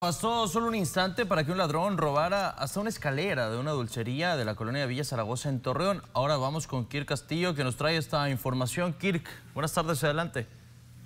Pasó solo un instante para que un ladrón robara hasta una escalera de una dulcería de la colonia de Villa Zaragoza en Torreón. Ahora vamos con Kirk Castillo que nos trae esta información. Kirk, buenas tardes, adelante.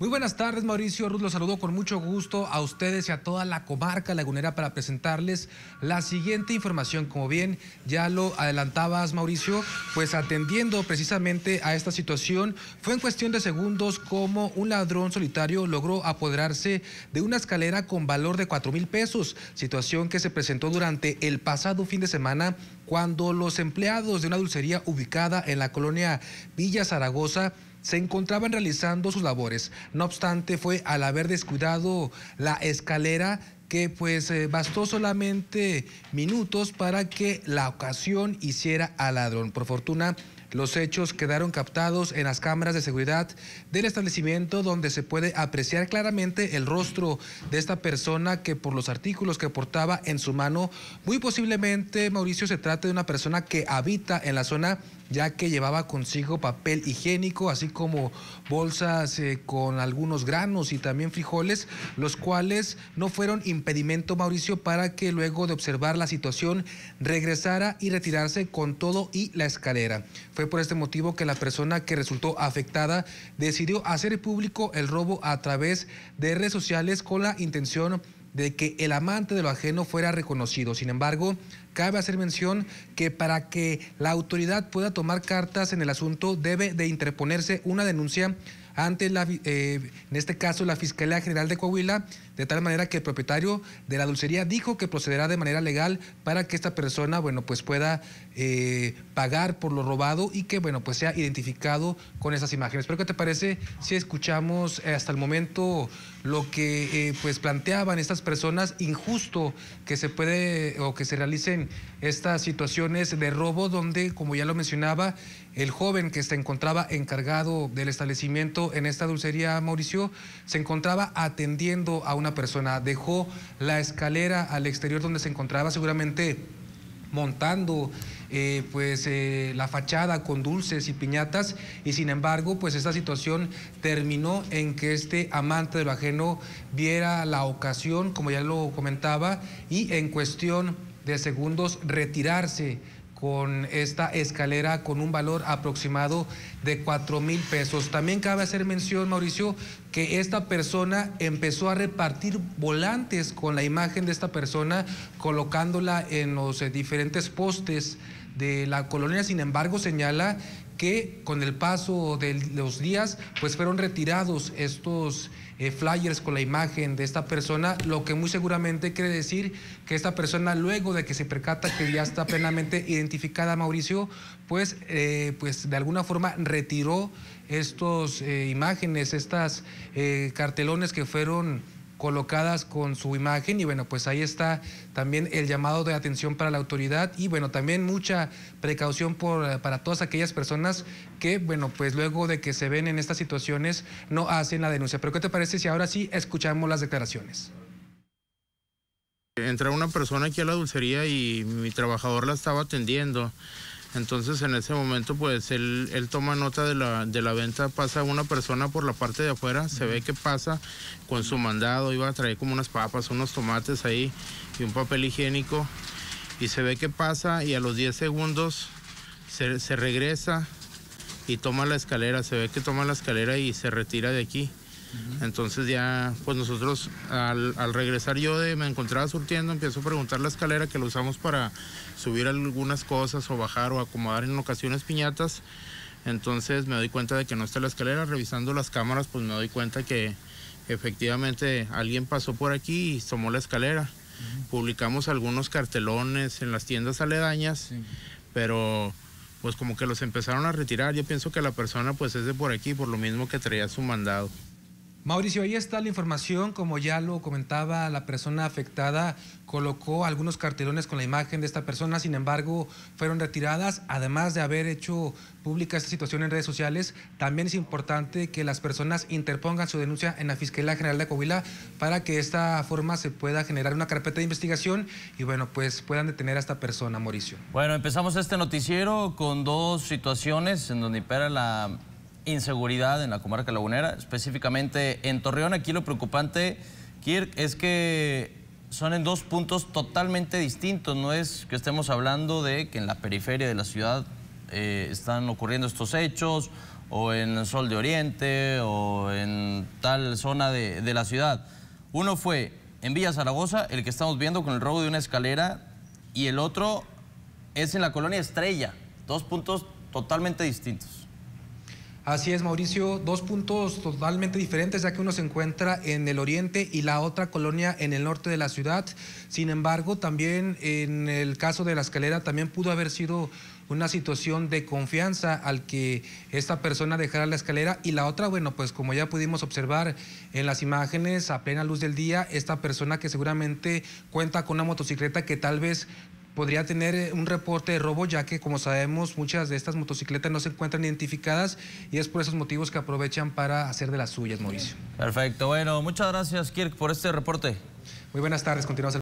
Muy buenas tardes, Mauricio Ruth. Los saludo con mucho gusto a ustedes y a toda la comarca lagunera para presentarles la siguiente información. Como bien ya lo adelantabas, Mauricio, pues atendiendo precisamente a esta situación, fue en cuestión de segundos como un ladrón solitario logró apoderarse de una escalera con valor de cuatro mil pesos, situación que se presentó durante el pasado fin de semana cuando los empleados de una dulcería ubicada en la colonia Villa Zaragoza se encontraban realizando sus labores. No obstante, fue al haber descuidado la escalera que pues eh, bastó solamente minutos para que la ocasión hiciera al ladrón. Por fortuna, los hechos quedaron captados en las cámaras de seguridad del establecimiento donde se puede apreciar claramente el rostro de esta persona que por los artículos que portaba en su mano, muy posiblemente Mauricio se trate de una persona que habita en la zona ya que llevaba consigo papel higiénico, así como bolsas eh, con algunos granos y también frijoles, los cuales no fueron impedimento, Mauricio, para que luego de observar la situación regresara y retirarse con todo y la escalera. Fue por este motivo que la persona que resultó afectada decidió hacer público el robo a través de redes sociales con la intención de que el amante de lo ajeno fuera reconocido. Sin embargo, cabe hacer mención que para que la autoridad pueda tomar cartas en el asunto debe de interponerse una denuncia ante la, eh, en este caso, la Fiscalía General de Coahuila, de tal manera que el propietario de la dulcería dijo que procederá de manera legal para que esta persona, bueno, pues pueda eh, pagar por lo robado y que, bueno, pues sea identificado con esas imágenes. Pero ¿qué te parece si escuchamos eh, hasta el momento lo que pues planteaban estas personas injusto que se puede o que se realicen estas situaciones de robo donde, como ya lo mencionaba, el joven que se encontraba encargado del establecimiento en esta dulcería, Mauricio, se encontraba atendiendo a una persona. Dejó la escalera al exterior donde se encontraba seguramente montando eh, pues eh, la fachada con dulces y piñatas y sin embargo pues esta situación terminó en que este amante de lo ajeno viera la ocasión como ya lo comentaba y en cuestión de segundos retirarse con esta escalera con un valor aproximado de cuatro mil pesos. También cabe hacer mención, Mauricio, que esta persona empezó a repartir volantes con la imagen de esta persona, colocándola en los eh, diferentes postes de la colonia. Sin embargo, señala que con el paso de los días pues fueron retirados estos eh, flyers con la imagen de esta persona, lo que muy seguramente quiere decir que esta persona luego de que se percata que ya está plenamente identificada Mauricio, pues, eh, pues de alguna forma retiró estas eh, imágenes, estas cartelones que fueron colocadas con su imagen y bueno, pues ahí está también el llamado de atención para la autoridad y bueno, también mucha precaución eh, para todas aquellas personas que bueno, pues luego de que se ven en estas situaciones no hacen la denuncia. Pero ¿qué te parece si ahora sí escuchamos las declaraciones? Entra una persona aquí a la dulcería y mi trabajador la estaba atendiendo entonces en ese momento pues él, toma nota de la, venta, pasa una persona por la parte de afuera, se ve que pasa con su mandado, iba a traer como unas papas, unos tomates ahí y un papel higiénico y se ve que pasa y a los 10 segundos se regresa y toma la escalera, se ve que toma la escalera y se retira de aquí. Entonces ya, pues nosotros al, regresar yo me encontraba surtiendo, empiezo a preguntar la escalera que lo usamos para subir algunas cosas o bajar o acomodar en ocasiones piñatas. Entonces me doy cuenta de que no está la escalera. Revisando las cámaras, pues me doy cuenta que efectivamente alguien pasó por aquí y tomó la escalera. Publicamos algunos cartelones en las tiendas aledañas, pero pues como que los empezaron a retirar. Yo pienso que la persona pues es de por aquí, por lo mismo que traía su mandado. Mauricio, ahí está la información, como ya lo comentaba, la persona afectada colocó algunos cartelones con la imagen de esta persona, sin embargo, fueron retiradas, además de haber hecho pública esta situación en redes sociales, también es importante que las personas interpongan su denuncia en la Fiscalía General de Coahuila para que de esta forma se pueda generar una carpeta de investigación y bueno, pues puedan detener a esta persona, Mauricio. Bueno, empezamos este noticiero con dos situaciones en donde impera la inseguridad en la comarca lagunera, específicamente en Torreón. Aquí lo preocupante, Kirk, es que son en dos puntos totalmente distintos. No es que estemos hablando de que en la periferia de la ciudad eh, están ocurriendo estos hechos, o en el Sol de Oriente, o en tal zona de, de la ciudad. Uno fue en Villa Zaragoza, el que estamos viendo con el robo de una escalera, y el otro es en la colonia Estrella. Dos puntos totalmente distintos. Así es, Mauricio, dos puntos totalmente diferentes, ya que uno se encuentra en el oriente y la otra colonia en el norte de la ciudad. Sin embargo, también en el caso de la escalera también pudo haber sido una situación de confianza al que esta persona dejara la escalera y la otra, bueno, pues como ya pudimos observar en las imágenes a plena luz del día, esta persona que seguramente cuenta con una motocicleta que tal vez podría tener eh, un reporte de robo, ya que como sabemos muchas de estas motocicletas no se encuentran identificadas y es por esos motivos que aprovechan para hacer de las suyas, Mauricio. Perfecto, bueno, muchas gracias Kirk por este reporte. Muy buenas tardes, continuamos.